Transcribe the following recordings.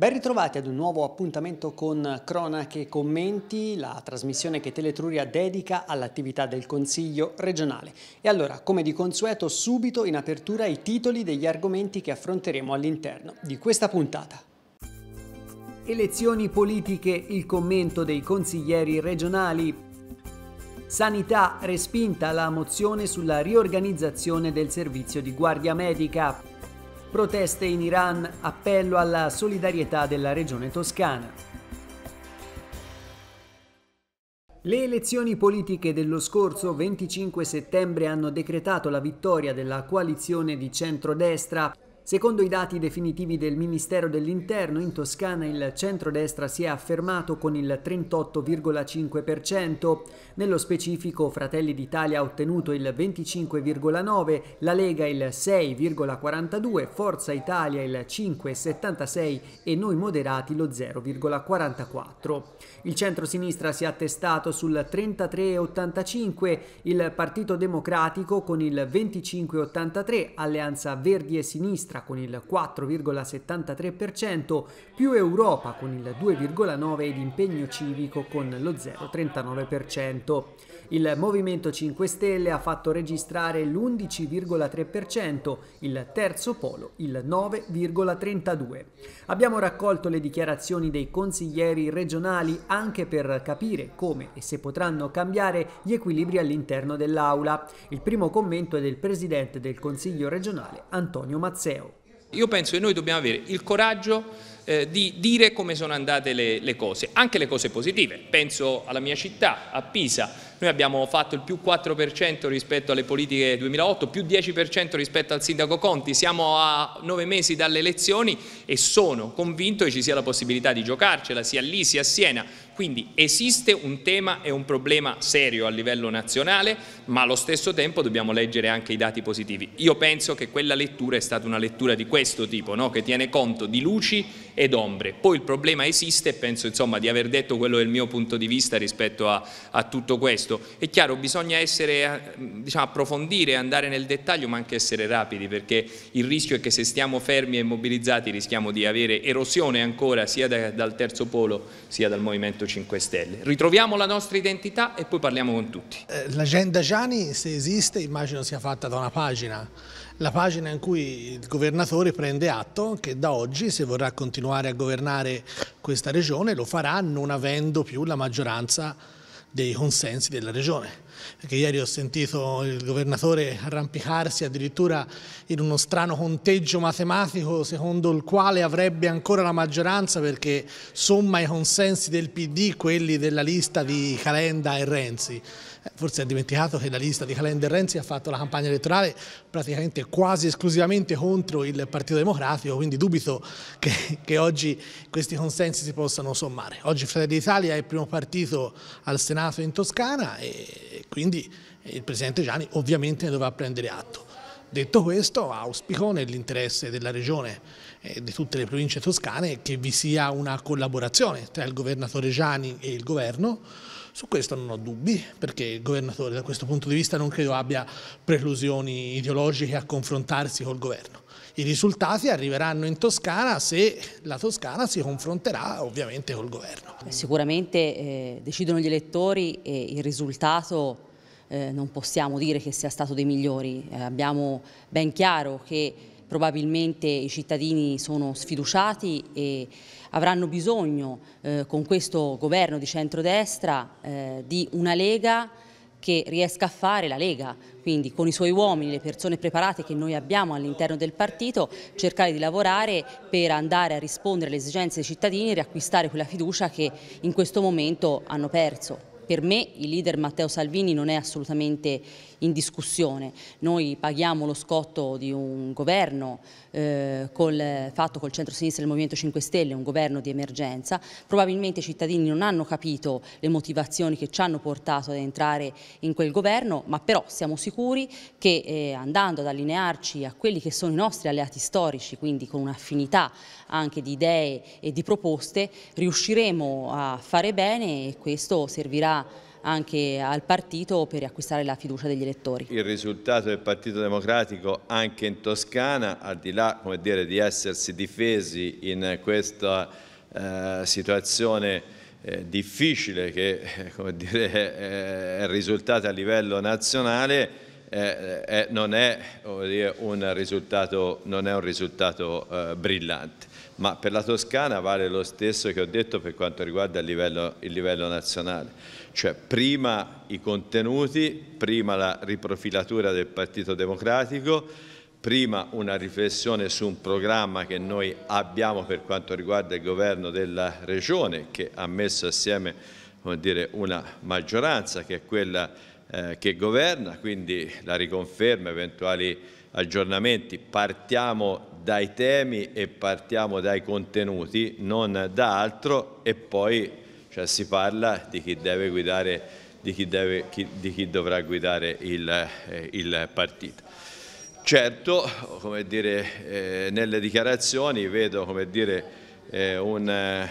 Ben ritrovati ad un nuovo appuntamento con Cronache e Commenti, la trasmissione che Teletruria dedica all'attività del Consiglio regionale. E allora, come di consueto, subito in apertura i titoli degli argomenti che affronteremo all'interno di questa puntata. Elezioni politiche, il commento dei consiglieri regionali. Sanità, respinta la mozione sulla riorganizzazione del servizio di guardia medica. Proteste in Iran, appello alla solidarietà della regione toscana. Le elezioni politiche dello scorso 25 settembre hanno decretato la vittoria della coalizione di centrodestra Secondo i dati definitivi del Ministero dell'Interno, in Toscana il centrodestra si è affermato con il 38,5%, nello specifico Fratelli d'Italia ha ottenuto il 25,9%, la Lega il 6,42%, Forza Italia il 5,76% e Noi Moderati lo 0,44%. Il centrosinistra si è attestato sul 33,85%, il Partito Democratico con il 25,83%, Alleanza Verdi e Sinistra America con il 4,73%, più Europa con il 2,9% ed impegno civico con lo 0,39%. Il Movimento 5 Stelle ha fatto registrare l'11,3%, il terzo polo il 9,32%. Abbiamo raccolto le dichiarazioni dei consiglieri regionali anche per capire come e se potranno cambiare gli equilibri all'interno dell'Aula. Il primo commento è del presidente del Consiglio regionale Antonio Mazzeo. Io penso che noi dobbiamo avere il coraggio eh, di dire come sono andate le, le, cose, anche le cose positive. Penso alla mia città, a Pisa, noi abbiamo fatto il più 4% rispetto alle politiche 2008, più 10% rispetto al sindaco Conti, siamo a nove mesi dalle elezioni e sono convinto che ci sia la possibilità di giocarcela sia lì sia a Siena, quindi esiste un tema e un problema serio a livello nazionale, ma allo stesso tempo dobbiamo leggere anche i dati positivi. Io penso che quella lettura è stata una lettura di questo tipo, no? che tiene conto di luci ed ombre. Poi il problema esiste e penso insomma, di aver detto quello del mio punto di vista rispetto a, a tutto questo. È chiaro, bisogna essere, eh, diciamo, approfondire, andare nel dettaglio ma anche essere rapidi perché il rischio è che se stiamo fermi e mobilizzati rischiamo di avere erosione ancora sia da, dal terzo polo sia dal Movimento 5 Stelle. Ritroviamo la nostra identità e poi parliamo con tutti. Eh, l'agenda Gianni, se esiste, immagino sia fatta da una pagina la pagina in cui il governatore prende atto che da oggi, se vorrà continuare a governare questa regione, lo farà non avendo più la maggioranza dei consensi della regione perché ieri ho sentito il governatore arrampicarsi addirittura in uno strano conteggio matematico secondo il quale avrebbe ancora la maggioranza perché somma i consensi del PD quelli della lista di Calenda e Renzi. Eh, forse ha dimenticato che la lista di Calenda e Renzi ha fatto la campagna elettorale praticamente quasi esclusivamente contro il Partito Democratico, quindi dubito che, che oggi questi consensi si possano sommare. Oggi Fratelli d'Italia è il primo partito al Senato in Toscana e quindi eh, il Presidente Gianni ovviamente ne dovrà prendere atto. Detto questo auspico nell'interesse della Regione e eh, di tutte le province toscane che vi sia una collaborazione tra il Governatore Gianni e il Governo su questo non ho dubbi, perché il governatore da questo punto di vista non credo abbia preclusioni ideologiche a confrontarsi col governo. I risultati arriveranno in Toscana se la Toscana si confronterà ovviamente col governo. Sicuramente eh, decidono gli elettori e il risultato eh, non possiamo dire che sia stato dei migliori. Eh, abbiamo ben chiaro che probabilmente i cittadini sono sfiduciati e avranno bisogno eh, con questo governo di centrodestra eh, di una Lega che riesca a fare la Lega, quindi con i suoi uomini, le persone preparate che noi abbiamo all'interno del partito, cercare di lavorare per andare a rispondere alle esigenze dei cittadini e riacquistare quella fiducia che in questo momento hanno perso. Per me il leader Matteo Salvini non è assolutamente in discussione. Noi paghiamo lo scotto di un governo eh, col, fatto col centro-sinistra del Movimento 5 Stelle, un governo di emergenza. Probabilmente i cittadini non hanno capito le motivazioni che ci hanno portato ad entrare in quel governo, ma però siamo sicuri che eh, andando ad allinearci a quelli che sono i nostri alleati storici, quindi con un'affinità anche di idee e di proposte, riusciremo a fare bene e questo servirà anche al partito per riacquistare la fiducia degli elettori. Il risultato del Partito Democratico anche in Toscana, al di là dire, di essersi difesi in questa eh, situazione eh, difficile che eh, dire, è risultata a livello nazionale, eh, eh, non è, dire, un risultato, non, è un risultato brillante ma per la Toscana vale lo stesso che ho detto per quanto riguarda il livello, il livello nazionale, cioè prima i contenuti, prima la riprofilatura del Partito Democratico, prima una riflessione su un programma che noi abbiamo per quanto riguarda il governo della Regione che ha messo assieme dire, una maggioranza che è quella eh, che governa, quindi la riconferma, eventuali aggiornamenti. Partiamo dai temi e partiamo dai contenuti, non da altro e poi cioè, si parla di chi deve guidare, di chi, deve, chi, di chi dovrà guidare il, eh, il partito. Certo, come dire, eh, nelle dichiarazioni vedo come dire, eh, eh,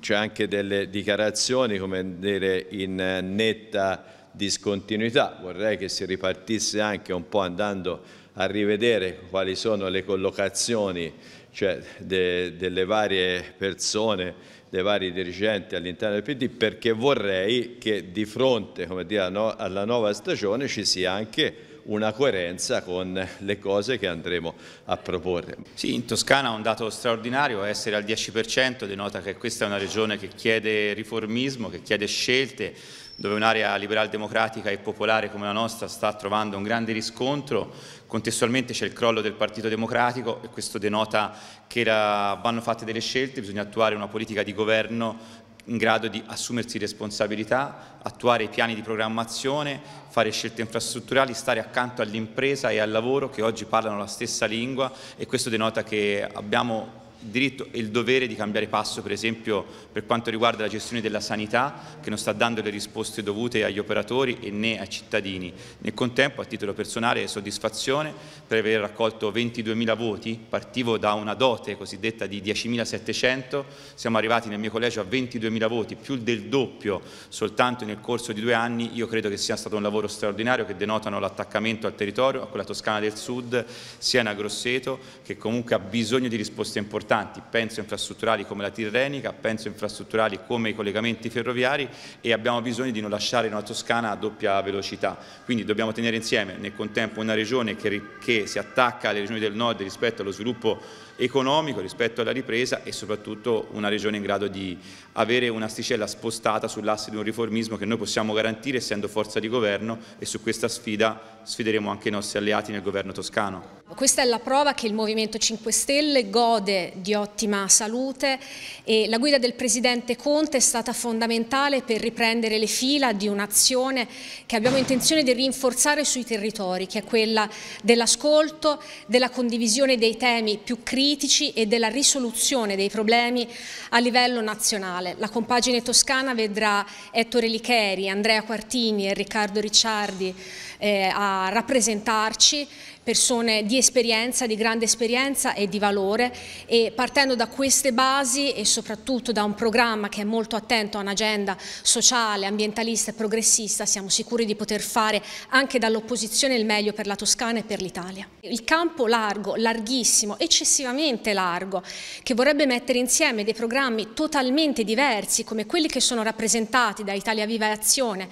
c'è anche delle dichiarazioni come dire, in netta discontinuità, vorrei che si ripartisse anche un po' andando a rivedere quali sono le collocazioni cioè, de, delle varie persone, dei vari dirigenti all'interno del PD, perché vorrei che di fronte dire, alla nuova stagione ci sia anche una coerenza con le cose che andremo a proporre. Sì, in Toscana un dato straordinario, essere al 10% denota che questa è una regione che chiede riformismo, che chiede scelte, dove un'area liberal democratica e popolare come la nostra sta trovando un grande riscontro, contestualmente c'è il crollo del Partito Democratico e questo denota che vanno fatte delle scelte, bisogna attuare una politica di governo in grado di assumersi responsabilità, attuare i piani di programmazione, fare scelte infrastrutturali, stare accanto all'impresa e al lavoro che oggi parlano la stessa lingua e questo denota che abbiamo il diritto e il dovere di cambiare passo per esempio per quanto riguarda la gestione della sanità che non sta dando le risposte dovute agli operatori e né ai cittadini. Nel contempo a titolo personale è soddisfazione per aver raccolto 22.000 voti, partivo da una dote cosiddetta di 10.700, siamo arrivati nel mio collegio a 22.000 voti, più del doppio soltanto nel corso di due anni, io credo che sia stato un lavoro straordinario che denotano l'attaccamento al territorio, a quella Toscana del Sud, sia Siena Grosseto che comunque ha bisogno di risposte importanti importanti, penso infrastrutturali come la Tirrenica, penso infrastrutturali come i collegamenti ferroviari e abbiamo bisogno di non lasciare una Toscana a doppia velocità. Quindi dobbiamo tenere insieme nel contempo una regione che, che si attacca alle regioni del nord rispetto allo sviluppo economico, rispetto alla ripresa e soprattutto una regione in grado di avere un'asticella spostata sull'asse di un riformismo che noi possiamo garantire essendo forza di governo e su questa sfida sfideremo anche i nostri alleati nel governo toscano. Questa è la prova che il Movimento 5 Stelle gode di ottima salute e la guida del Presidente Conte è stata fondamentale per riprendere le fila di un'azione che abbiamo intenzione di rinforzare sui territori, che è quella dell'ascolto, della condivisione dei temi più critici e della risoluzione dei problemi a livello nazionale. La compagine toscana vedrà Ettore Licheri, Andrea Quartini e Riccardo Ricciardi eh, a rappresentarci persone di esperienza, di grande esperienza e di valore e partendo da queste basi e soprattutto da un programma che è molto attento a un'agenda sociale, ambientalista e progressista siamo sicuri di poter fare anche dall'opposizione il meglio per la Toscana e per l'Italia. Il campo largo, larghissimo, eccessivamente largo, che vorrebbe mettere insieme dei programmi totalmente diversi come quelli che sono rappresentati da Italia Viva e Azione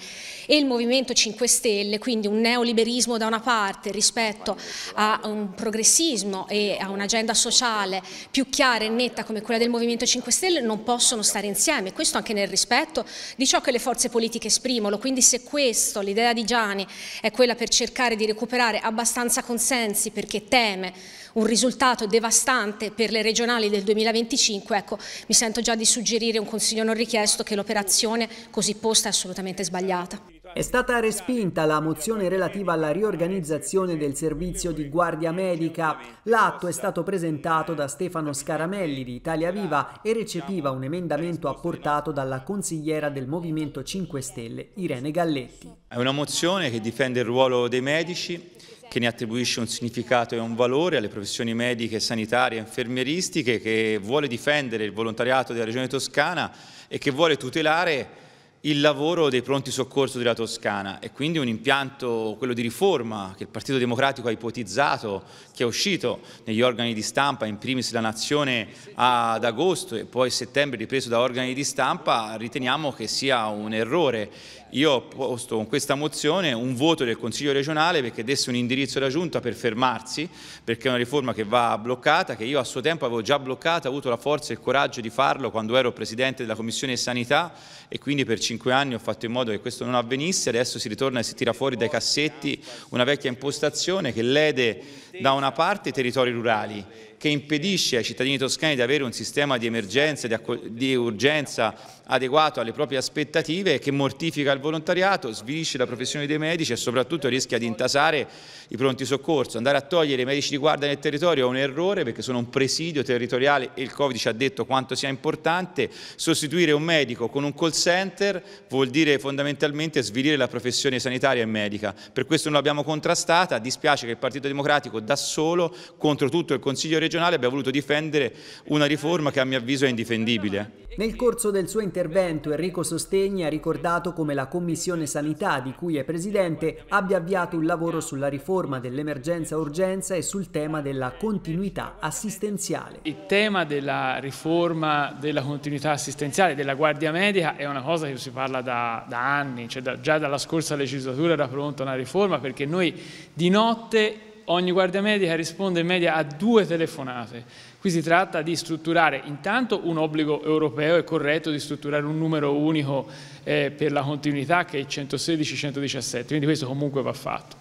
e il Movimento 5 Stelle, quindi un neoliberismo da una parte rispetto a un progressismo e a un'agenda sociale più chiara e netta come quella del Movimento 5 Stelle non possono stare insieme, questo anche nel rispetto di ciò che le forze politiche esprimono, quindi se questo, l'idea di Gianni è quella per cercare di recuperare abbastanza consensi perché teme un risultato devastante per le regionali del 2025, ecco, mi sento già di suggerire un consiglio non richiesto che l'operazione così posta è assolutamente sbagliata. È stata respinta la mozione relativa alla riorganizzazione del servizio di guardia medica. L'atto è stato presentato da Stefano Scaramelli di Italia Viva e recepiva un emendamento apportato dalla consigliera del Movimento 5 Stelle, Irene Galletti. È una mozione che difende il ruolo dei medici, che ne attribuisce un significato e un valore alle professioni mediche, sanitarie e infermieristiche, che vuole difendere il volontariato della Regione Toscana e che vuole tutelare il lavoro dei pronti soccorso della Toscana e quindi un impianto, quello di riforma, che il Partito Democratico ha ipotizzato, che è uscito negli organi di stampa, in primis la Nazione ad agosto e poi a settembre ripreso da organi di stampa, riteniamo che sia un errore io ho posto con questa mozione un voto del Consiglio regionale perché desse un indirizzo alla Giunta per fermarsi, perché è una riforma che va bloccata, che io a suo tempo avevo già bloccata, ho avuto la forza e il coraggio di farlo quando ero Presidente della Commissione Sanità e quindi per cinque anni ho fatto in modo che questo non avvenisse, adesso si ritorna e si tira fuori dai cassetti una vecchia impostazione che lede da una parte i territori rurali, che impedisce ai cittadini toscani di avere un sistema di emergenza, di, di urgenza adeguato alle proprie aspettative, che mortifica il volontariato, svilisce la professione dei medici e soprattutto rischia di intasare i pronti soccorso. Andare a togliere i medici di guardia nel territorio è un errore perché sono un presidio territoriale e il Covid ci ha detto quanto sia importante. Sostituire un medico con un call center vuol dire fondamentalmente svilire la professione sanitaria e medica. Per questo non l'abbiamo contrastata, dispiace che il Partito Democratico da solo contro tutto il Consiglio regionale abbia voluto difendere una riforma che a mio avviso è indifendibile. Nel corso del suo intervento Enrico Sostegni ha ricordato come la Commissione Sanità di cui è presidente abbia avviato un lavoro sulla riforma dell'emergenza urgenza e sul tema della continuità assistenziale. Il tema della riforma della continuità assistenziale della Guardia Medica è una cosa che si parla da, da anni, cioè da, già dalla scorsa legislatura era pronta una riforma perché noi di notte ogni guardia medica risponde in media a due telefonate. Qui si tratta di strutturare intanto un obbligo europeo e corretto di strutturare un numero unico eh, per la continuità che è il 116-117, quindi questo comunque va fatto.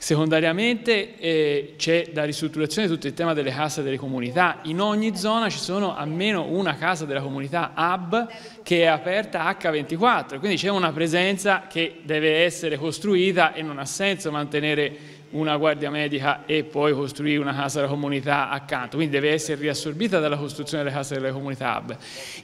Secondariamente eh, c'è da ristrutturazione tutto il tema delle casse delle comunità. In ogni zona ci sono almeno una casa della comunità hub che è aperta H24, quindi c'è una presenza che deve essere costruita e non ha senso mantenere una guardia medica e poi costruire una casa della comunità accanto, quindi deve essere riassorbita dalla costruzione delle case delle comunità hub.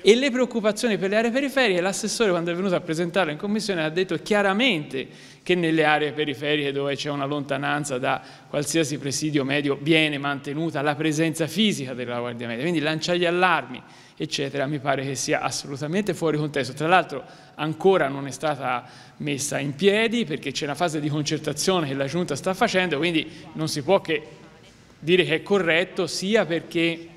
E le preoccupazioni per le aree periferiche, l'assessore quando è venuto a presentarlo in commissione ha detto chiaramente che nelle aree periferiche dove c'è una lontananza da qualsiasi presidio medio viene mantenuta la presenza fisica della guardia medica, quindi lancia gli allarmi eccetera, mi pare che sia assolutamente fuori contesto. Tra l'altro ancora non è stata messa in piedi perché c'è una fase di concertazione che la Giunta sta facendo, quindi non si può che dire che è corretto sia perché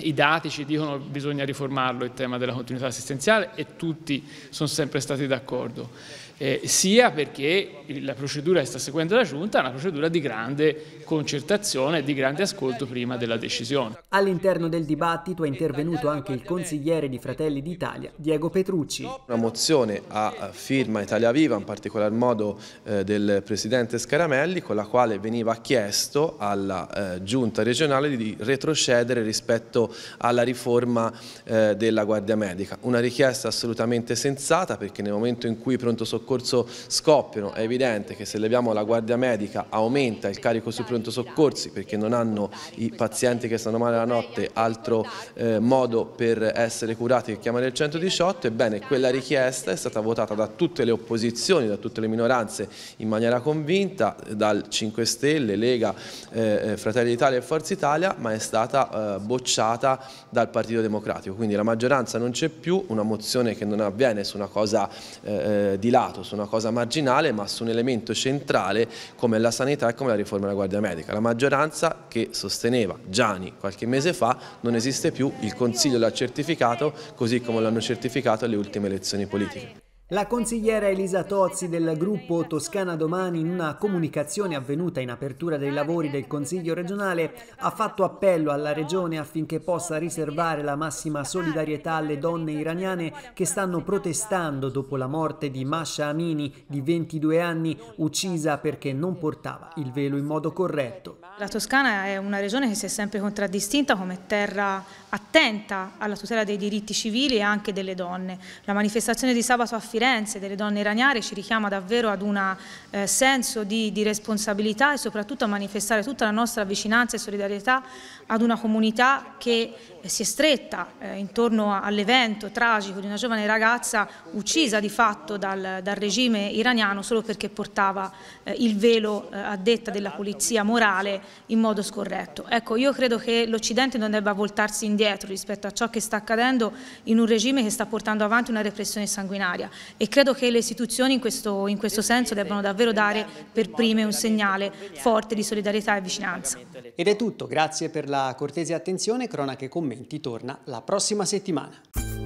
i dati ci dicono che bisogna riformarlo il tema della continuità assistenziale e tutti sono sempre stati d'accordo, eh, sia perché la procedura che sta seguendo la Giunta è una procedura di grande concertazione e di grande ascolto prima della decisione. All'interno del dibattito è intervenuto anche il consigliere di Fratelli d'Italia, Diego Petrucci. Una mozione a firma Italia Viva, in particolar modo eh, del Presidente Scaramelli, con la quale veniva chiesto alla eh, Giunta regionale di retrocedere rispetto alla riforma eh, della Guardia Medica. Una richiesta assolutamente sensata perché nel momento in cui i pronto soccorso scoppiano è evidente che se leviamo la Guardia Medica aumenta il carico sui pronto soccorsi perché non hanno i pazienti che stanno male la notte altro eh, modo per essere curati che chiamare il 118. Ebbene, quella richiesta è stata votata da tutte le opposizioni, da tutte le minoranze in maniera convinta, dal 5 Stelle, Lega, eh, eh, Fratelli d'Italia e Forza Italia, ma è stata eh, bocciata bloccata dal Partito Democratico, quindi la maggioranza non c'è più, una mozione che non avviene su una cosa eh, eh, di lato, su una cosa marginale, ma su un elemento centrale come la sanità e come la riforma della Guardia Medica. La maggioranza che sosteneva Gianni qualche mese fa non esiste più, il Consiglio l'ha certificato così come l'hanno certificato le ultime elezioni politiche. La consigliera Elisa Tozzi del gruppo Toscana Domani in una comunicazione avvenuta in apertura dei lavori del Consiglio regionale ha fatto appello alla Regione affinché possa riservare la massima solidarietà alle donne iraniane che stanno protestando dopo la morte di Masha Amini di 22 anni uccisa perché non portava il velo in modo corretto. La Toscana è una regione che si è sempre contraddistinta come terra attenta alla tutela dei diritti civili e anche delle donne. La manifestazione di sabato a Firenze Firenze, delle donne iraniane, ci richiama davvero ad un eh, senso di, di, responsabilità e soprattutto a manifestare tutta la nostra vicinanza e solidarietà ad una comunità che eh, si è stretta eh, intorno all'evento tragico di una giovane ragazza uccisa di fatto dal, dal regime iraniano solo perché portava eh, il velo eh, a detta della polizia morale in modo scorretto. Ecco, io credo che l'Occidente non debba voltarsi indietro rispetto a ciò che sta accadendo in un regime che sta portando avanti una repressione sanguinaria e credo che le istituzioni in questo, in questo senso debbano davvero dare per prime un segnale forte di solidarietà e vicinanza. Ed è tutto, grazie per la cortese attenzione, cronache commenti torna la prossima settimana.